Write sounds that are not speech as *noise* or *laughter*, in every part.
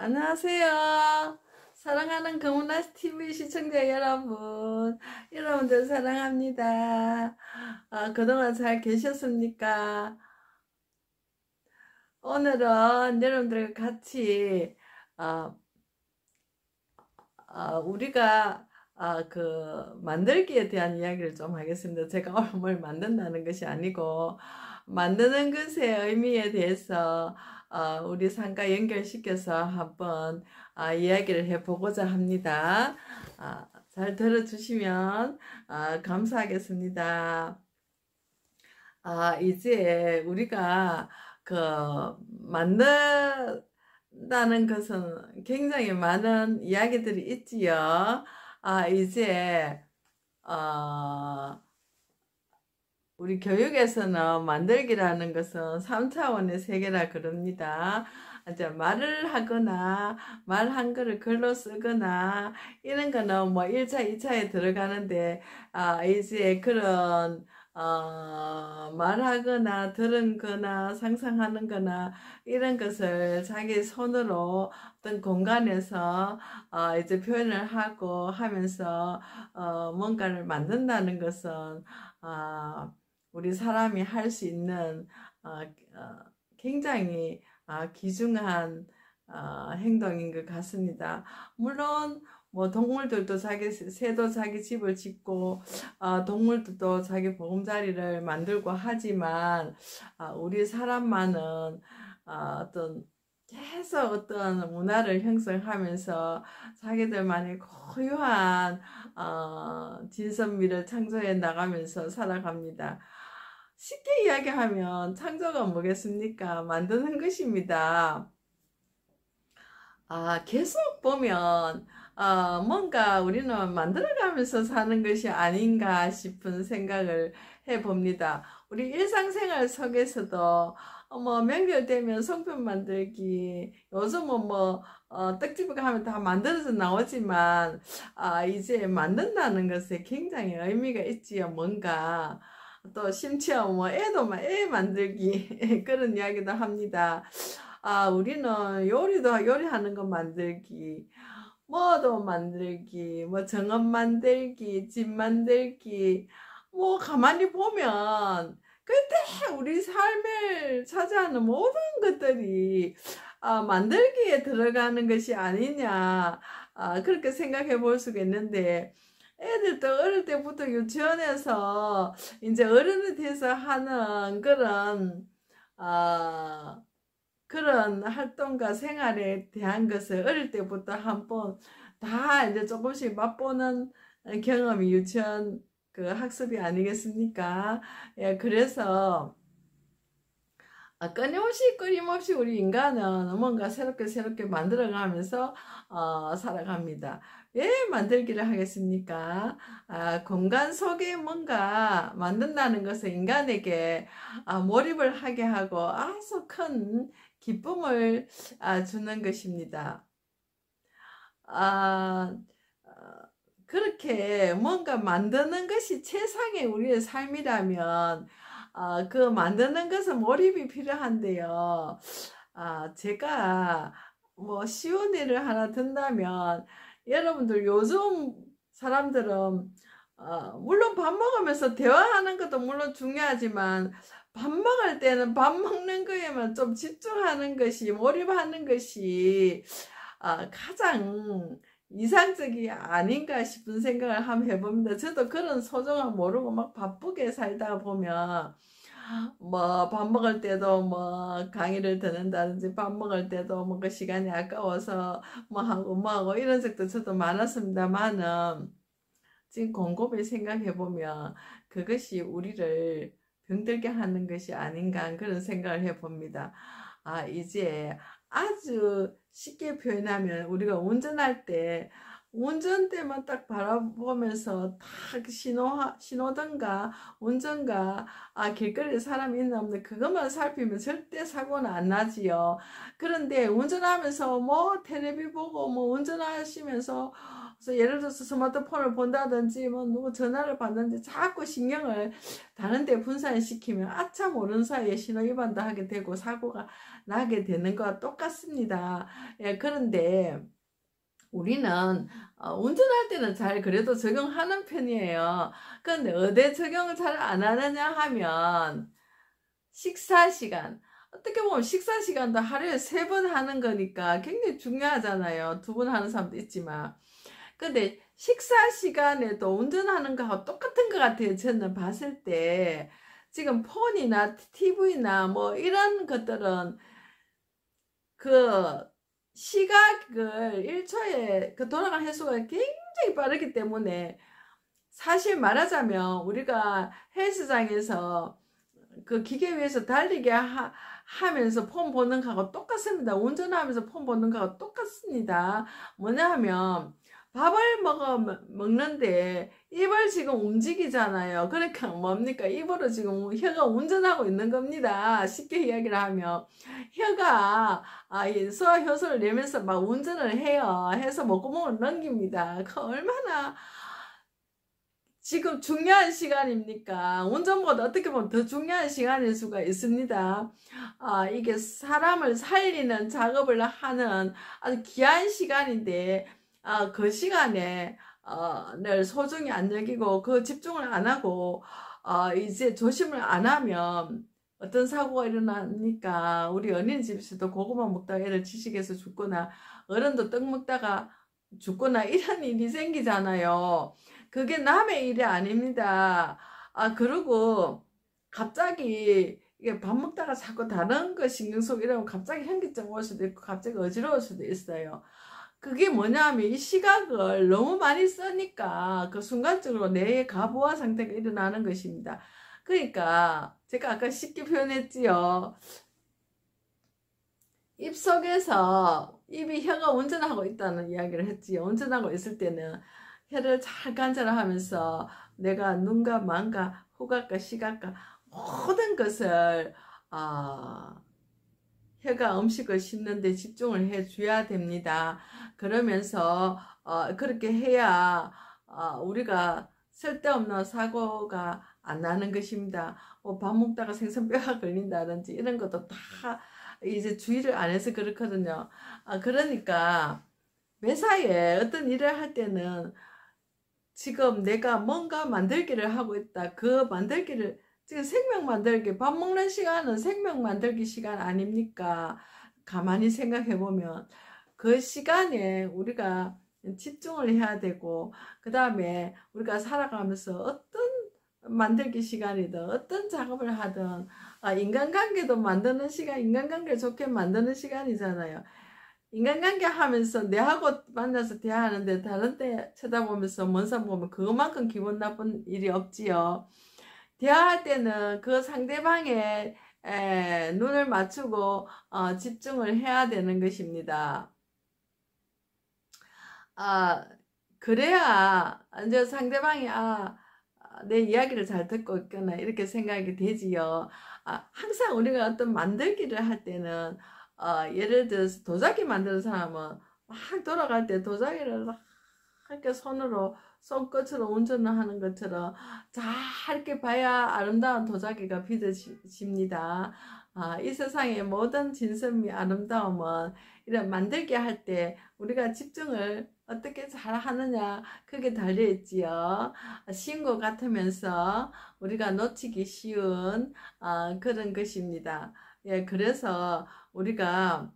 안녕하세요. 사랑하는 금은나스 TV 시청자 여러분, 여러분들 사랑합니다. 아, 그동안 잘 계셨습니까? 오늘은 여러분들과 같이 어, 어, 우리가 어, 그 만들기에 대한 이야기를 좀 하겠습니다. 제가 오늘 *laughs* 뭘 만든다는 것이 아니고 만드는 것의 의미에 대해서 어, 우리 상가 연결시켜서 한번 어, 이야기를 해보고자 합니다. 어, 잘 들어주시면 감사하겠습니다. 이제 우리가 그 만든다는 것은 굉장히 많은 이야기들이 있지요. 이제 어, 우리 교육에서는 만들기라는 것은 3차원의 세계라 그럽니다. 자, 말을 하거나 말 한글을 글로 쓰거나 이런 거는 뭐 1차, 2차에 들어가는데 아, 이제 그런 어, 말하거나 들은 거나 상상하는 거나 이런 것을 자기 손으로 어떤 공간에서 어, 이제 표현을 하고 하면서 어, 뭔가를 만든다는 것은 어, 우리 사람이 할 수 있는 어, 어, 굉장히 어, 귀중한 어, 행동인 것 같습니다. 물론 뭐 동물들도 자기 새도 자기 집을 짓고 어, 동물들도 자기 보금자리를 만들고 하지만 어, 우리 사람만은 어, 어떤 계속 어떤 문화를 형성하면서 자기들만의 고유한 어, 진선미를 창조해 나가면서 살아갑니다. 쉽게 이야기하면 창조가 뭐겠습니까? 만드는 것입니다. 아, 계속 보면 어, 뭔가 우리는 만들어가면서 사는 것이 아닌가 싶은 생각을 해봅니다. 우리 일상생활 속에서도 어, 뭐 명절 되면 송편 만들기 요즘은 뭐, 뭐 어, 떡집을 하면 다 만들어서 나오지만 아, 이제 만든다는 것에 굉장히 의미가 있지요. 뭔가 또 심지어 뭐 애도 막 애 만들기 *laughs* 그런 이야기도 합니다. 아 우리는 요리도 요리하는 거 만들기 뭐도 만들기 뭐 정원 만들기 집 만들기 뭐 가만히 보면 그때 우리 삶을 차지하는 모든 것들이 아, 만들기에 들어가는 것이 아니냐 아, 그렇게 생각해 볼 수가 있는데 애들도 어릴 때부터 유치원에서 이제 어른이 돼서 하는 그런 어, 그런 활동과 생활에 대한 것을 어릴 때부터 한 번 다 이제 조금씩 맛보는 경험이 유치원 그 학습이 아니겠습니까? 예, 그래서 아, 끊임없이 끊임없이 우리 인간은 뭔가 새롭게 새롭게 만들어가면서 어, 살아갑니다. 왜 만들기를 하겠습니까? 아, 공간 속에 뭔가 만든다는 것은 인간에게 아, 몰입을 하게 하고 아주 큰 기쁨을 아, 주는 것입니다. 아, 어, 그렇게 뭔가 만드는 것이 세상의 우리의 삶이라면 어, 그 만드는 것은 몰입이 필요한데요. 아, 제가 뭐 쉬운 일을 하나 든다면 여러분들 요즘 사람들은 어, 물론 밥 먹으면서 대화하는 것도 물론 중요하지만 밥 먹을 때는 밥 먹는 거에만 좀 집중하는 것이 몰입하는 것이 어, 가장 이상적이 아닌가 싶은 생각을 한번 해봅니다. 저도 그런 소중함 모르고 막 바쁘게 살다 보면 뭐 밥 먹을 때도 뭐 강의를 듣는다든지 밥 먹을 때도 뭐그 시간이 아까워서 뭐 하고 뭐 하고 이런 적도 저도 많았습니다만은 지금 곰곰이 생각해 보면 그것이 우리를 병들게 하는 것이 아닌가 그런 생각을 해 봅니다. 아 이제 아주 쉽게 표현하면 우리가 운전할 때 운전대만 딱 바라보면서 딱 신호, 신호등가운전가 아, 길거리에 사람 있나 없나 그것만 살피면 절대 사고는 안 나지요. 그런데 운전하면서 뭐 텔레비 보고 뭐 운전하시면서 예를 들어서 스마트폰을 본다든지 뭐 누구 전화를 받는지 자꾸 신경을 다른 데 분산시키면 아참 모르는 사이에 신호 위반도 하게 되고 사고가 나게 되는 거와 똑같습니다. 예, 그런데 우리는 어, 운전할 때는 잘 그래도 적용하는 편이에요. 그런데 어디 적용을 잘 안 하느냐 하면 식사 시간. 어떻게 보면 식사 시간도 하루에 세 번 하는 거니까 굉장히 중요하잖아요. 두 번 하는 사람도 있지만. 근데 식사 시간에도 운전하는 거하고 똑같은 것 같아요. 저는 봤을 때. 지금 폰이나 TV나 뭐 이런 것들은 그 시각을 1초에 그 돌아간 횟수가 굉장히 빠르기 때문에 사실 말하자면 우리가 헬스장에서 그 기계 위에서 달리게 하, 하면서 폼 보는 거하고 똑같습니다. 운전하면서 폼 보는 거하고 똑같습니다. 뭐냐 하면 밥을 먹어 먹는데 입을 지금 움직이잖아요. 그러니까 *laughs* 뭡니까? 입으로 지금 혀가 운전하고 있는 겁니다. 쉽게 이야기를 하면 혀가 아, 소화 효소를 내면서 막 운전을 해요. 해서 먹구멍을 넘깁니다. 그 얼마나 지금 중요한 시간입니까? 운전보다 어떻게 보면 더 중요한 시간일 수가 있습니다. 아, 이게 사람을 살리는 작업을 하는 아주 귀한 시간인데 어, 그 시간에 어, 늘 소중히 안 여기고 그 집중을 안 하고 어, 이제 조심을 안 하면 어떤 사고가 일어나니까 우리 언니 집에서도 고구마 먹다가 애를 지식에서 죽거나 어른도 떡 먹다가 죽거나 *laughs* 이런 일이 생기잖아요. 그게 남의 일이 아닙니다. 아 그리고 갑자기 이게 밥 먹다가 자꾸 다른 거 신경 쓰고 이러면 갑자기 현기증 올 수도 있고 갑자기 어지러울 수도 있어요. 그게 뭐냐면 이 시각을 너무 많이 쓰니까 그 순간적으로 뇌의 가부화 상태가 일어나는 것입니다. 그러니까 제가 아까 쉽게 표현했지요. 입 속에서 입이 혀가 운전하고 있다는 이야기를 했지요. 운전하고 있을 때는 혀를 잘 관찰하면서 내가 눈과 망과 후각과 시각과 모든 것을 어, 혀가 음식을 씹는데 집중을 해줘야 됩니다. 그러면서 어, 그렇게 해야 어, 우리가 쓸데없는 사고가 안 나는 것입니다. 뭐밥 먹다가 생선뼈가 *laughs* 걸린다든지 이런 것도 다 이제 주의를 안 해서 그렇거든요. 아, 그러니까 매사에 어떤 일을 할 때는 지금 내가 뭔가 만들기를 하고 있다. 그 만들기를 지금 생명 만들기 밥 먹는 시간은 생명 만들기 시간 아닙니까? 가만히 생각해 보면 그 시간에 우리가 집중을 해야 되고 그 다음에 우리가 살아가면서 어떤 만들기 시간이든 어떤 작업을 하든 아, 인간관계도 만드는 시간 인간관계 좋게 만드는 시간이잖아요 인간관계 하면서 내하고 만나서 대화하는데 다른 데 쳐다보면서 먼산 보면 그것만큼 기분 나쁜 일이 없지요 대화할 때는 그 상대방의 에, 눈을 맞추고 어, 집중을 해야 되는 것입니다. 아, 그래야 이제 상대방이 아, 내 이야기를 잘 듣고 있구나 이렇게 생각이 되지요. 아, 항상 우리가 어떤 만들기를 할 때는 어, 예를 들어서 도자기 만드는 사람은 막 돌아갈 때 도자기를 이렇게 손으로 손끝으로 운전을 하는 것처럼 잘게 봐야 아름다운 도자기가 빚어집니다. 아, 이 세상의 모든 진선미 아름다움은 이런 만들기 할 때 우리가 집중을 어떻게 잘 하느냐 그게 달려있지요. 신고 같으면서 우리가 놓치기 쉬운 아, 그런 것입니다. 예, 그래서 우리가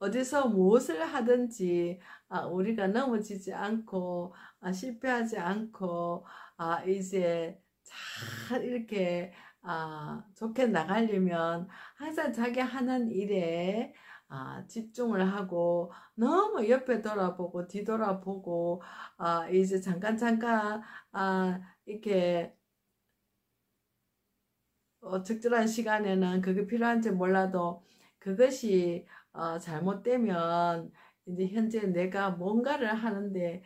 어디서 무엇을 하든지 아, 우리가 넘어지지 않고 아, 실패하지 않고 아, 이제 잘 이렇게 아, 좋게 나가려면 항상 자기 하는 일에 아, 집중을 하고 너무 옆에 돌아보고 뒤돌아보고 아, 이제 잠깐 잠깐 아, 이렇게 어, 적절한 시간에는 그게 필요한지 몰라도 그것이 어, 잘못되면 이제 현재 내가 뭔가를 하는데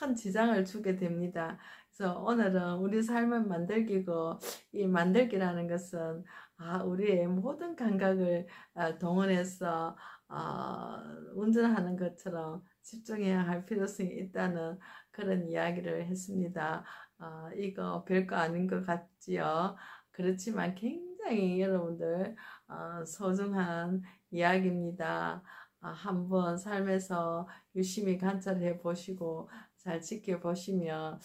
큰 지장을 주게 됩니다. 그래서 오늘은 우리 삶을 만들기고 이 만들기라는 것은 아, 우리의 모든 감각을 아, 동원해서 어, 운전하는 것처럼 집중해야 할 필요성이 있다는 그런 이야기를 했습니다. 어, 이거 별거 아닌 것 같지요. 그렇지만 굉장히 여러분들 어, 소중한 이야기입니다. 아, 한번 삶에서 유심히 관찰해 보시고 잘 지켜보시면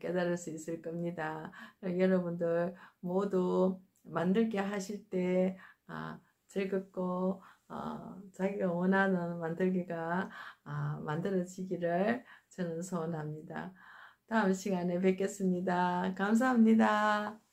깨달을 수 있을 겁니다. 여러분들 모두 만들게 하실 때 아, 즐겁고 어, 자기가 원하는 만들기가 아, 만들어지기를 저는 소원합니다. 다음 시간에 뵙겠습니다. 감사합니다.